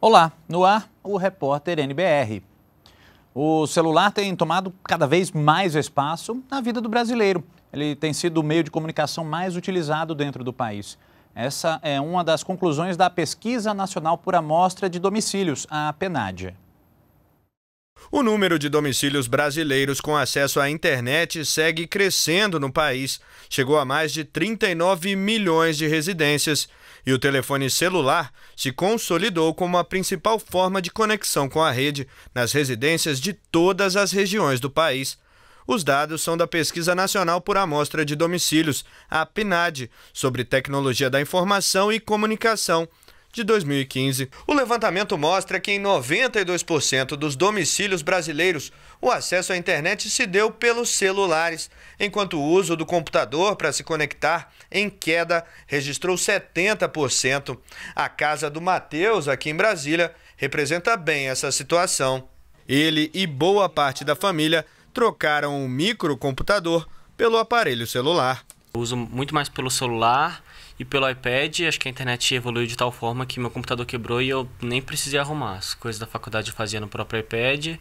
Olá, no ar o repórter NBR. O celular tem tomado cada vez mais espaço na vida do brasileiro. Ele tem sido o meio de comunicação mais utilizado dentro do país. Essa é uma das conclusões da Pesquisa Nacional por Amostra de Domicílios, a PNAD. O número de domicílios brasileiros com acesso à internet segue crescendo no país. Chegou a mais de 39 milhões de residências e o telefone celular se consolidou como a principal forma de conexão com a rede nas residências de todas as regiões do país. Os dados são da Pesquisa Nacional por Amostra de Domicílios, a PNAD, sobre tecnologia da informação e comunicação, de 2015. O levantamento mostra que em 92% dos domicílios brasileiros, o acesso à internet se deu pelos celulares, enquanto o uso do computador para se conectar em queda registrou 70%. A casa do Matheus, aqui em Brasília, representa bem essa situação. Ele e boa parte da família trocaram o microcomputador pelo aparelho celular. Eu uso muito mais pelo celular e pelo iPad. Acho que a internet evoluiu de tal forma que meu computador quebrou e eu nem precisei arrumar. As coisas da faculdade eu fazia no próprio iPad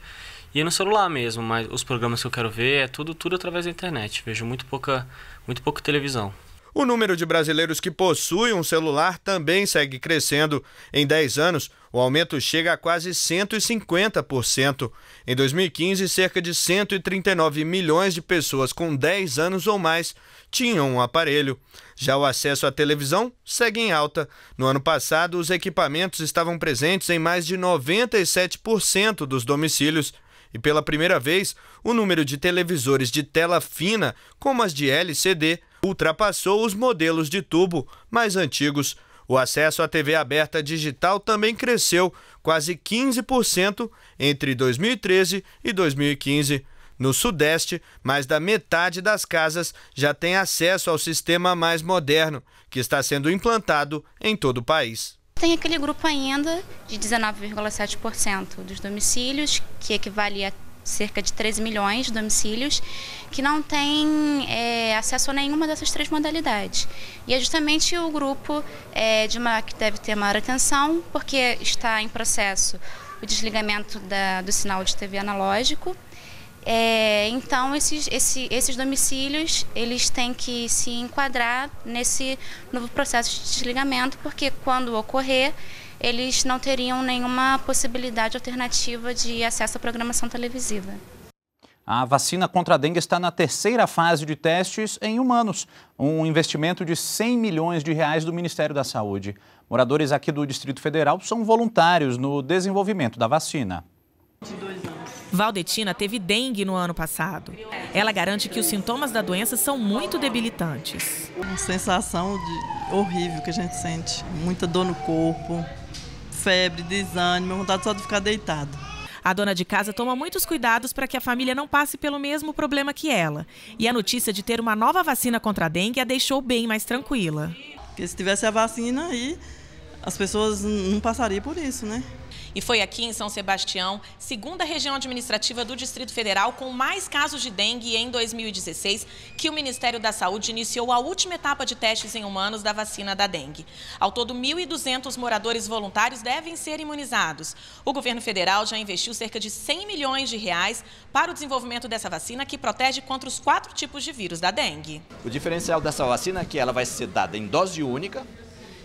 e no celular mesmo, mas os programas que eu quero ver é tudo tudo através da internet. Vejo muito pouca muito pouco televisão. O número de brasileiros que possuem um celular também segue crescendo. Em 10 anos, o aumento chega a quase 150%. Em 2015, cerca de 139 milhões de pessoas com 10 anos ou mais tinham um aparelho. Já o acesso à televisão segue em alta. No ano passado, os equipamentos estavam presentes em mais de 97% dos domicílios e pela primeira vez, o número de televisores de tela fina, como as de LCD, ultrapassou os modelos de tubo mais antigos. O acesso à TV aberta digital também cresceu quase 15% entre 2013 e 2015. No Sudeste, mais da metade das casas já tem acesso ao sistema mais moderno, que está sendo implantado em todo o país. Tem aquele grupo ainda de 19,7% dos domicílios, que equivale a cerca de 13 milhões de domicílios que não têm é, acesso a nenhuma dessas três modalidades. E é justamente o grupo é, de maior, que deve ter maior atenção, porque está em processo o desligamento da, do sinal de TV analógico. É, então esses, esse, esses domicílios eles têm que se enquadrar nesse novo processo de desligamento, porque quando ocorrer eles não teriam nenhuma possibilidade alternativa de acesso à programação televisiva. A vacina contra a dengue está na terceira fase de testes em humanos, um investimento de 100 milhões de reais do Ministério da Saúde. Moradores aqui do Distrito Federal são voluntários no desenvolvimento da vacina. Valdetina teve dengue no ano passado. Ela garante que os sintomas da doença são muito debilitantes. Uma sensação de... horrível que a gente sente, muita dor no corpo, febre, desânimo, vontade só de ficar deitado. A dona de casa toma muitos cuidados para que a família não passe pelo mesmo problema que ela. E a notícia de ter uma nova vacina contra a dengue a deixou bem mais tranquila. Porque se tivesse a vacina aí, as pessoas não passariam por isso, né? E foi aqui em São Sebastião, segunda região administrativa do Distrito Federal com mais casos de dengue em 2016, que o Ministério da Saúde iniciou a última etapa de testes em humanos da vacina da dengue. Ao todo, 1.200 moradores voluntários devem ser imunizados. O governo federal já investiu cerca de 100 milhões de reais para o desenvolvimento dessa vacina que protege contra os quatro tipos de vírus da dengue. O diferencial dessa vacina é que ela vai ser dada em dose única,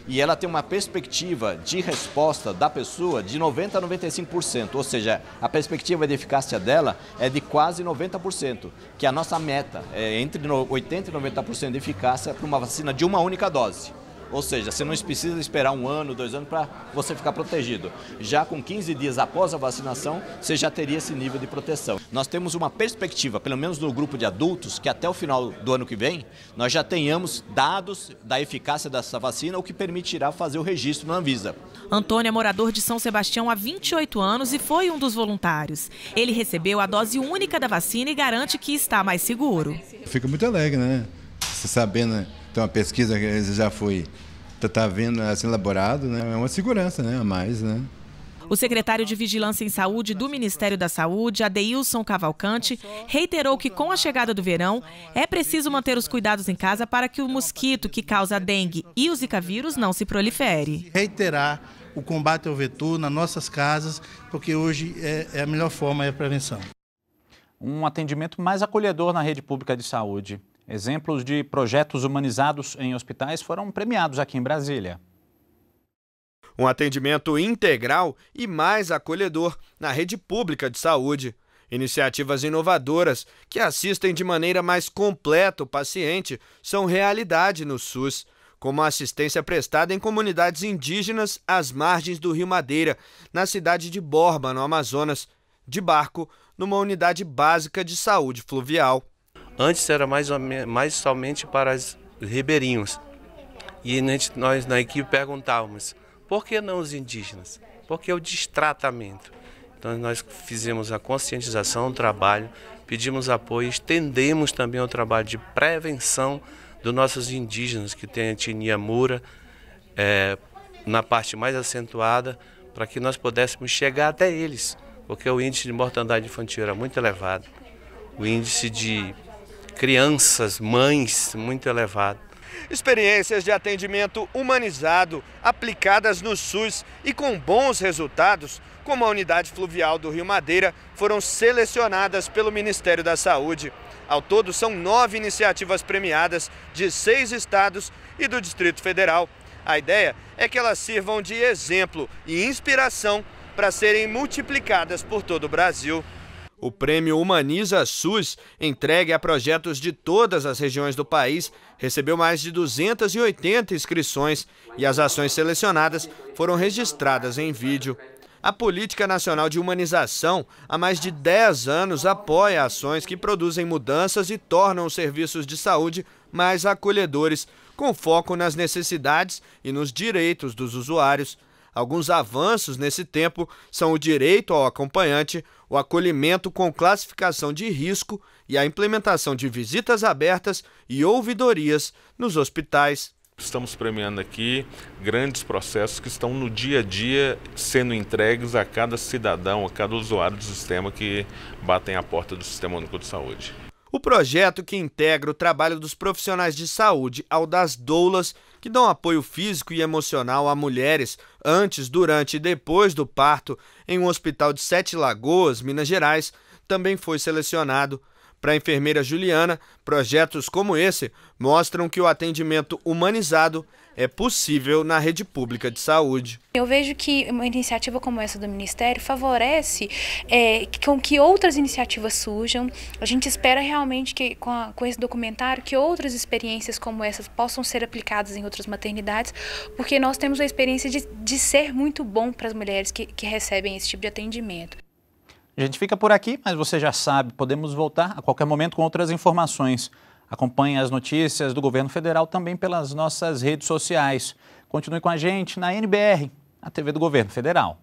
e ela tem uma perspectiva de resposta da pessoa de 90% a 95%, ou seja, a perspectiva de eficácia dela é de quase 90%, que é a nossa meta, é entre 80% e 90% de eficácia para uma vacina de uma única dose. Ou seja, você não precisa esperar um ano, dois anos para você ficar protegido. Já com 15 dias após a vacinação, você já teria esse nível de proteção. Nós temos uma perspectiva, pelo menos no grupo de adultos, que até o final do ano que vem, nós já tenhamos dados da eficácia dessa vacina, o que permitirá fazer o registro na Anvisa. Antônio é morador de São Sebastião há 28 anos e foi um dos voluntários. Ele recebeu a dose única da vacina e garante que está mais seguro. Fica muito alegre, né? Você sabendo né? Então a pesquisa já foi está tá, vindo assim elaborado, né? É uma segurança, né, a mais, né? O secretário de Vigilância em Saúde do Ministério da Saúde, Adeilson Cavalcante, reiterou que com a chegada do verão é preciso manter os cuidados em casa para que o mosquito que causa a dengue e o zika vírus não se prolifere. Reiterar o combate ao vetor nas nossas casas, porque hoje é, é a melhor forma é a prevenção. Um atendimento mais acolhedor na rede pública de saúde. Exemplos de projetos humanizados em hospitais foram premiados aqui em Brasília. Um atendimento integral e mais acolhedor na rede pública de saúde. Iniciativas inovadoras que assistem de maneira mais completa o paciente são realidade no SUS, como a assistência prestada em comunidades indígenas às margens do Rio Madeira, na cidade de Borba, no Amazonas, de barco, numa unidade básica de saúde fluvial. Antes era mais, mais somente para os ribeirinhos. E nós na equipe perguntávamos, por que não os indígenas? Por que o destratamento? Então nós fizemos a conscientização, o trabalho, pedimos apoio, estendemos também o trabalho de prevenção dos nossos indígenas que têm a etnia mura é, na parte mais acentuada, para que nós pudéssemos chegar até eles, porque o índice de mortandade infantil era muito elevado, o índice de crianças, mães, muito elevado. Experiências de atendimento humanizado aplicadas no SUS e com bons resultados, como a unidade fluvial do Rio Madeira, foram selecionadas pelo Ministério da Saúde. Ao todo, são nove iniciativas premiadas de seis estados e do Distrito Federal. A ideia é que elas sirvam de exemplo e inspiração para serem multiplicadas por todo o Brasil. O prêmio Humaniza SUS, entregue a projetos de todas as regiões do país, recebeu mais de 280 inscrições e as ações selecionadas foram registradas em vídeo. A Política Nacional de Humanização, há mais de 10 anos, apoia ações que produzem mudanças e tornam os serviços de saúde mais acolhedores, com foco nas necessidades e nos direitos dos usuários Alguns avanços nesse tempo são o direito ao acompanhante, o acolhimento com classificação de risco e a implementação de visitas abertas e ouvidorias nos hospitais. Estamos premiando aqui grandes processos que estão no dia a dia sendo entregues a cada cidadão, a cada usuário do sistema que batem a porta do Sistema Único de Saúde. O projeto que integra o trabalho dos profissionais de saúde ao das doulas, que dão apoio físico e emocional a mulheres antes, durante e depois do parto em um hospital de Sete Lagoas, Minas Gerais, também foi selecionado. Para a enfermeira Juliana, projetos como esse mostram que o atendimento humanizado é possível na rede pública de saúde. Eu vejo que uma iniciativa como essa do Ministério favorece é, com que outras iniciativas surjam. A gente espera realmente que com, a, com esse documentário que outras experiências como essas possam ser aplicadas em outras maternidades, porque nós temos a experiência de, de ser muito bom para as mulheres que, que recebem esse tipo de atendimento. A gente fica por aqui, mas você já sabe, podemos voltar a qualquer momento com outras informações. Acompanhe as notícias do governo federal também pelas nossas redes sociais. Continue com a gente na NBR, a TV do Governo Federal.